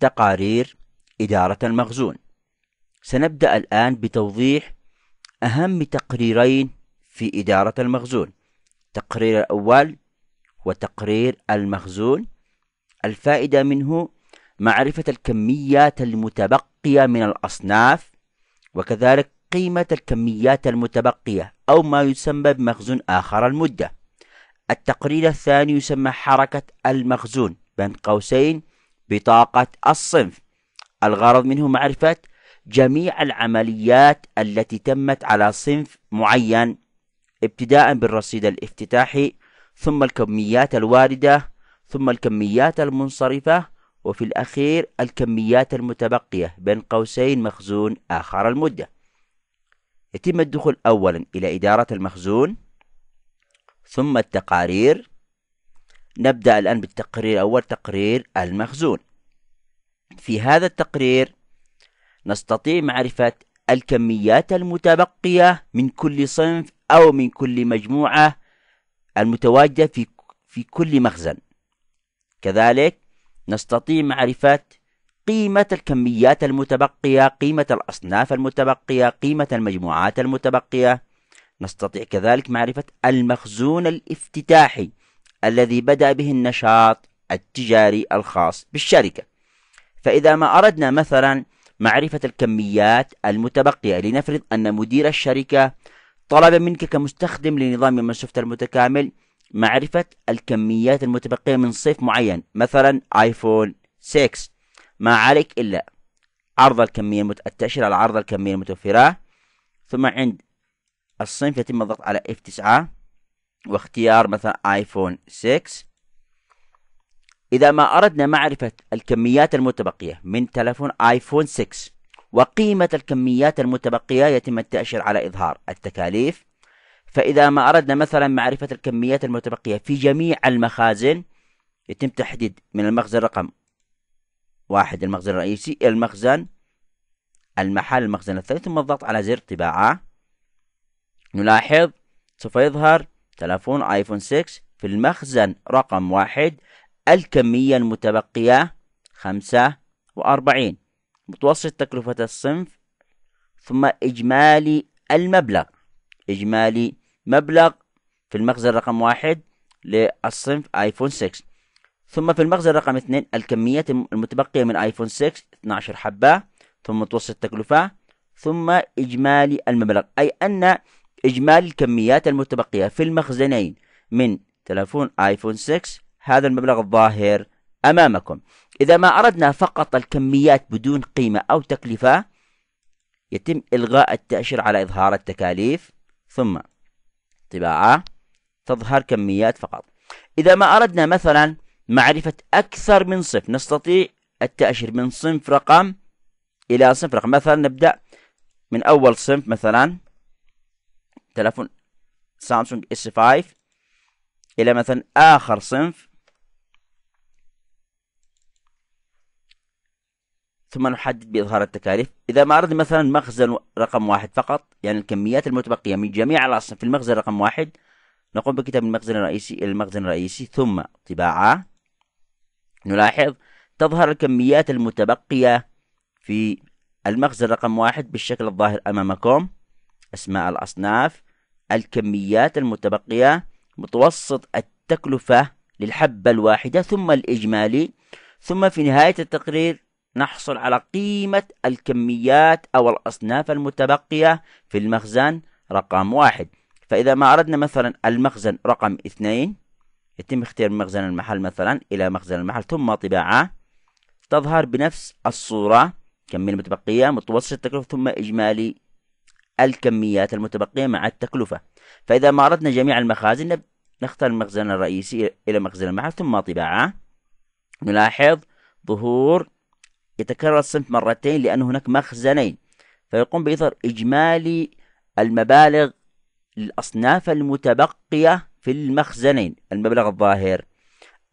تقارير إدارة المخزون سنبدأ الآن بتوضيح أهم تقريرين في إدارة المخزون التقرير الأول وتقرير المخزون الفائدة منه معرفة الكميات المتبقية من الأصناف وكذلك قيمة الكميات المتبقية أو ما يسمى بمخزون آخر المدة التقرير الثاني يسمى حركة المخزون بين قوسين بطاقة الصنف الغرض منه معرفة جميع العمليات التي تمت على صنف معين ابتداء بالرصيد الافتتاحي ثم الكميات الواردة ثم الكميات المنصرفة وفي الأخير الكميات المتبقية بين قوسين مخزون آخر المدة يتم الدخول أولا إلى إدارة المخزون ثم التقارير نبدأ الآن بالتقرير أول تقرير المخزون في هذا التقرير نستطيع معرفة الكميات المتبقية من كل صنف أو من كل مجموعة المتواجدة في في كل مخزن كذلك نستطيع معرفة قيمة الكميات المتبقية قيمة الأصناف المتبقية قيمة المجموعات المتبقية نستطيع كذلك معرفة المخزون الافتتاحي الذي بدأ به النشاط التجاري الخاص بالشركة فإذا ما أردنا مثلا معرفة الكميات المتبقية لنفرض أن مدير الشركة طلب منك كمستخدم لنظام مايكروسوفت المتكامل معرفة الكميات المتبقية من صيف معين مثلا آيفون 6 ما عليك إلا عرض الكمية المت... التأشيرة على عرض الكمية المتوفرة ثم عند الصنف يتم الضغط على F9 واختيار مثلا ايفون 6 إذا ما أردنا معرفة الكميات المتبقية من تلفون آيفون 6 وقيمة الكميات المتبقية يتم التأشير على إظهار التكاليف فإذا ما أردنا مثلا معرفة الكميات المتبقية في جميع المخازن يتم تحديد من المخزن رقم واحد المخزن الرئيسي إلى المخزن المحل المخزن الثاني ثم الضغط على زر طباعة نلاحظ سوف يظهر تلفون ايفون 6 في المخزن رقم واحد الكمية المتبقية خمسة وأربعين متوسط تكلفة الصنف ثم إجمالي المبلغ إجمالي مبلغ في المخزن رقم واحد للصنف آيفون 6 ثم في المخزن رقم اثنين الكمية المتبقية من آيفون 6 12 حبة ثم متوسط التكلفة ثم إجمالي المبلغ أي أن إجمالي الكميات المتبقية في المخزنين من تلفون آيفون 6 هذا المبلغ الظاهر أمامكم إذا ما أردنا فقط الكميات بدون قيمة أو تكلفة يتم إلغاء التأشير على إظهار التكاليف ثم طباعة تظهر كميات فقط إذا ما أردنا مثلا معرفة أكثر من صف نستطيع التأشير من صنف رقم إلى صنف رقم مثلا نبدأ من أول صنف مثلا تلفون سامسونج اس 5 الى مثلا اخر صنف ثم نحدد بإظهار التكاليف إذا ما أردنا مثلا مخزن رقم واحد فقط يعني الكميات المتبقية من جميع الأصناف في المخزن رقم واحد نقوم بكتاب المخزن الرئيسي إلى المخزن الرئيسي ثم طباعة نلاحظ تظهر الكميات المتبقية في المخزن رقم واحد بالشكل الظاهر أمامكم أسماء الأصناف الكميات المتبقية متوسط التكلفة للحبة الواحدة ثم الإجمالي ثم في نهاية التقرير نحصل على قيمة الكميات أو الأصناف المتبقية في المخزن رقم واحد فإذا ما أردنا مثلا المخزن رقم اثنين يتم اختيار مخزن المحل مثلا إلى مخزن المحل ثم طباعة تظهر بنفس الصورة كمية المتبقية متوسط التكلفة ثم إجمالي الكميات المتبقية مع التكلفة فإذا ما أردنا جميع المخازن نختار المخزن الرئيسي إلى مخزن المعرض ثم طباعة نلاحظ ظهور يتكرر الصنف مرتين لأن هناك مخزنين فيقوم بإظهار إجمالي المبالغ للأصناف المتبقية في المخزنين المبلغ الظاهر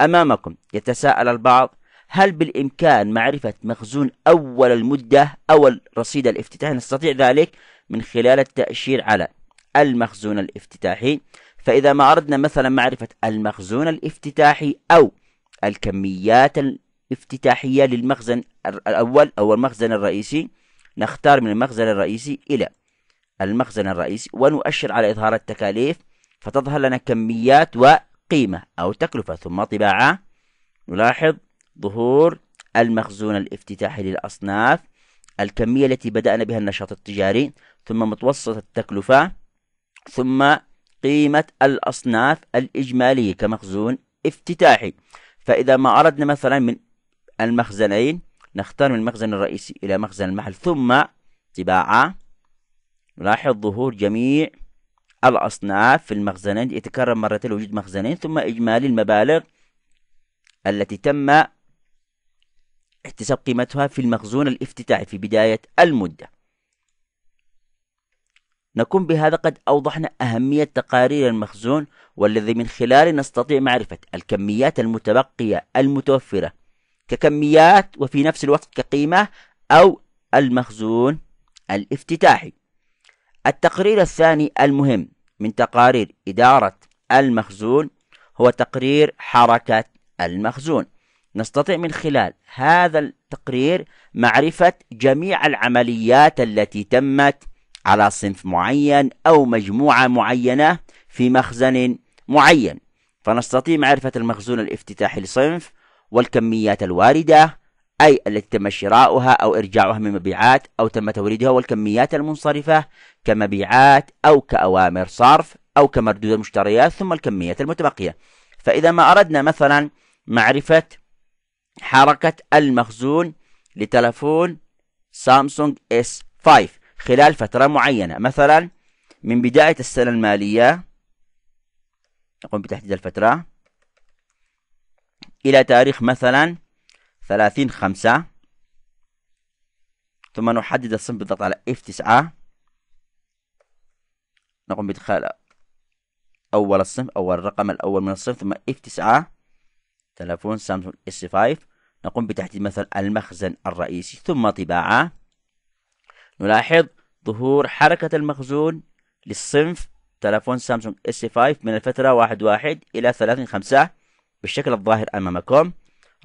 أمامكم يتساءل البعض هل بالإمكان معرفة مخزون أول المدة أو الرصيد الافتتاحي نستطيع ذلك من خلال التأشير على المخزون الافتتاحي فإذا ما أردنا مثلا معرفة المخزون الافتتاحي أو الكميات الافتتاحية للمخزن الأول أو المخزن الرئيسي نختار من المخزن الرئيسي إلى المخزن الرئيسي ونؤشر على إظهار التكاليف فتظهر لنا كميات وقيمة أو تكلفة ثم طباعة نلاحظ ظهور المخزون الافتتاحي للأصناف الكمية التي بدأنا بها النشاط التجاري ثم متوسط التكلفة ثم قيمة الأصناف الإجمالية كمخزون افتتاحي فإذا ما أردنا مثلا من المخزنين نختار من المخزن الرئيسي إلى مخزن المحل ثم طباعة نلاحظ ظهور جميع الأصناف في المخزنين يتكرر مرتين وجود مخزنين ثم إجمالي المبالغ التي تم احتساب قيمتها في المخزون الافتتاحي في بداية المدة نكون بهذا قد أوضحنا أهمية تقارير المخزون والذي من خلاله نستطيع معرفة الكميات المتبقية المتوفرة ككميات وفي نفس الوقت كقيمة أو المخزون الافتتاحي التقرير الثاني المهم من تقارير إدارة المخزون هو تقرير حركة المخزون نستطيع من خلال هذا التقرير معرفة جميع العمليات التي تمت على صنف معين أو مجموعة معينة في مخزن معين فنستطيع معرفة المخزون الافتتاحي لصنف والكميات الواردة أي التي تم شراؤها أو إرجاعها من مبيعات أو تم توريدها والكميات المنصرفة كمبيعات أو كأوامر صرف أو كمردود المشتريات ثم الكميات المتبقية فإذا ما أردنا مثلا معرفة حركة المخزون لتلفون سامسونج اس 5 خلال فترة معينة مثلا من بداية السنة المالية نقوم بتحديد الفترة إلى تاريخ مثلا 30 خمسة ثم نحدد الصنف بالضغط على F9 نقوم بإدخال أول الصنف أول الرقم الأول من الصنف ثم F9 تلفون سامسونج اس 5 نقوم بتحديد مثلا المخزن الرئيسي ثم طباعه نلاحظ ظهور حركة المخزون للصنف تلفون سامسونج اس 5 من الفترة 1 1 إلى 30 5 بالشكل الظاهر أمامكم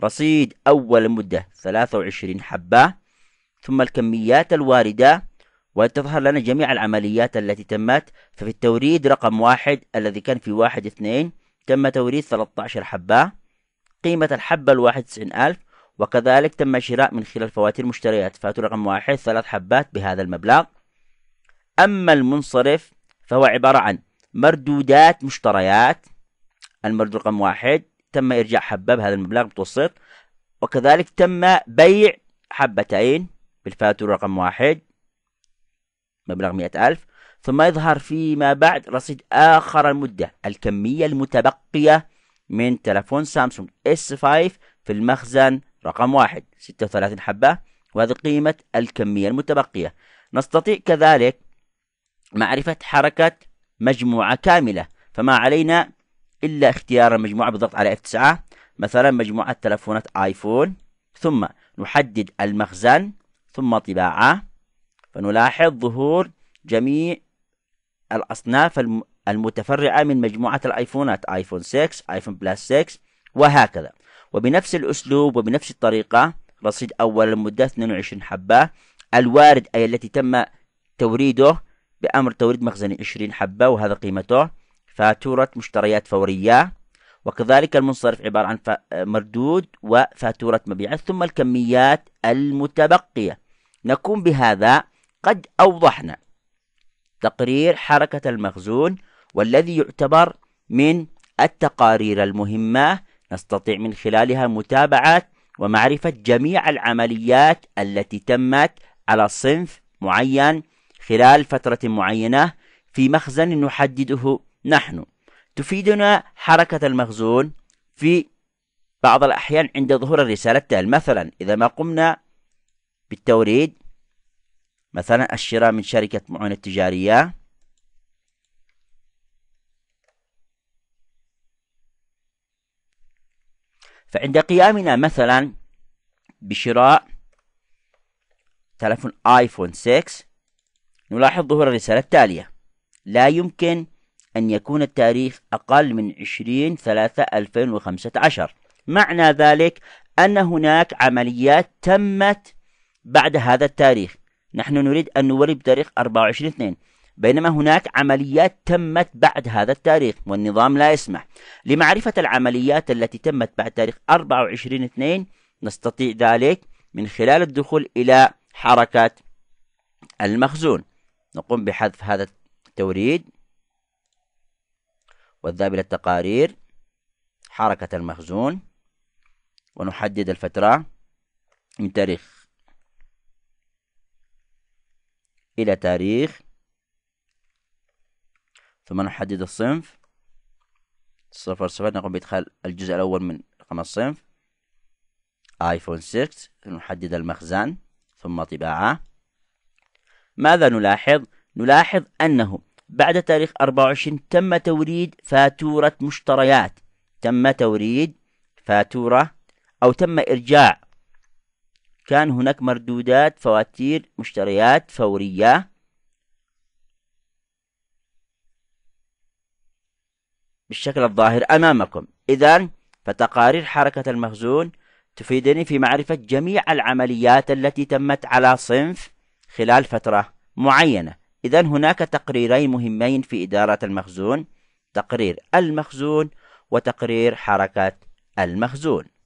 رصيد أول مدة 23 حبة ثم الكميات الواردة وتظهر لنا جميع العمليات التي تمت ففي التوريد رقم واحد الذي كان في واحد اثنين تم توريد 13 حبة قيمة الحبة الواحد تسعين ألف وكذلك تم شراء من خلال فواتير مشتريات فاتورة رقم واحد ثلاث حبات بهذا المبلغ أما المنصرف فهو عبارة عن مردودات مشتريات المردود رقم واحد تم إرجاع حبة بهذا المبلغ متوسط وكذلك تم بيع حبتين بالفاتورة رقم واحد مبلغ مئة ألف ثم يظهر فيما بعد رصيد آخر المدة الكمية المتبقية من تلفون سامسونج S5 في المخزن رقم واحد 36 حبة وهذه قيمة الكمية المتبقية نستطيع كذلك معرفة حركة مجموعة كاملة فما علينا إلا اختيار المجموعة بالضغط على F9 مثلا مجموعة تلفونات آيفون ثم نحدد المخزن ثم طباعة فنلاحظ ظهور جميع الأصناف المتفرعة من مجموعة الآيفونات آيفون 6 آيفون بلاس 6 وهكذا وبنفس الأسلوب وبنفس الطريقة رصيد أول المدة 22 حبة الوارد أي التي تم توريده بأمر توريد مخزن 20 حبة وهذا قيمته فاتورة مشتريات فورية وكذلك المنصرف عبارة عن مردود وفاتورة مبيعات ثم الكميات المتبقية نكون بهذا قد أوضحنا تقرير حركة المخزون والذي يعتبر من التقارير المهمة نستطيع من خلالها متابعة ومعرفة جميع العمليات التي تمت على صنف معين خلال فترة معينة في مخزن نحدده نحن تفيدنا حركة المخزون في بعض الأحيان عند ظهور الرسالة التالية مثلا إذا ما قمنا بالتوريد مثلا الشراء من شركة معونة تجارية فعند قيامنا مثلا بشراء تلفون آيفون 6 نلاحظ ظهور الرسالة التالية لا يمكن أن يكون التاريخ أقل من 20 3 2015 معنى ذلك أن هناك عمليات تمت بعد هذا التاريخ نحن نريد أن نوري بتاريخ 24 2 بينما هناك عمليات تمت بعد هذا التاريخ والنظام لا يسمح لمعرفة العمليات التي تمت بعد تاريخ 24/2 نستطيع ذلك من خلال الدخول إلى حركة المخزون نقوم بحذف هذا التوريد والذهاب إلى التقارير حركة المخزون ونحدد الفترة من تاريخ إلى تاريخ ثم نحدد الصنف صفر صفر نقوم بإدخال الجزء الأول من رقم الصنف آيفون 6 نحدد المخزن ثم طباعة ماذا نلاحظ؟ نلاحظ أنه بعد تاريخ 24 تم توريد فاتورة مشتريات تم توريد فاتورة أو تم إرجاع كان هناك مردودات فواتير مشتريات فورية بالشكل الظاهر أمامكم إذا فتقارير حركة المخزون تفيدني في معرفة جميع العمليات التي تمت على صنف خلال فترة معينة إذا هناك تقريرين مهمين في إدارة المخزون تقرير المخزون وتقرير حركة المخزون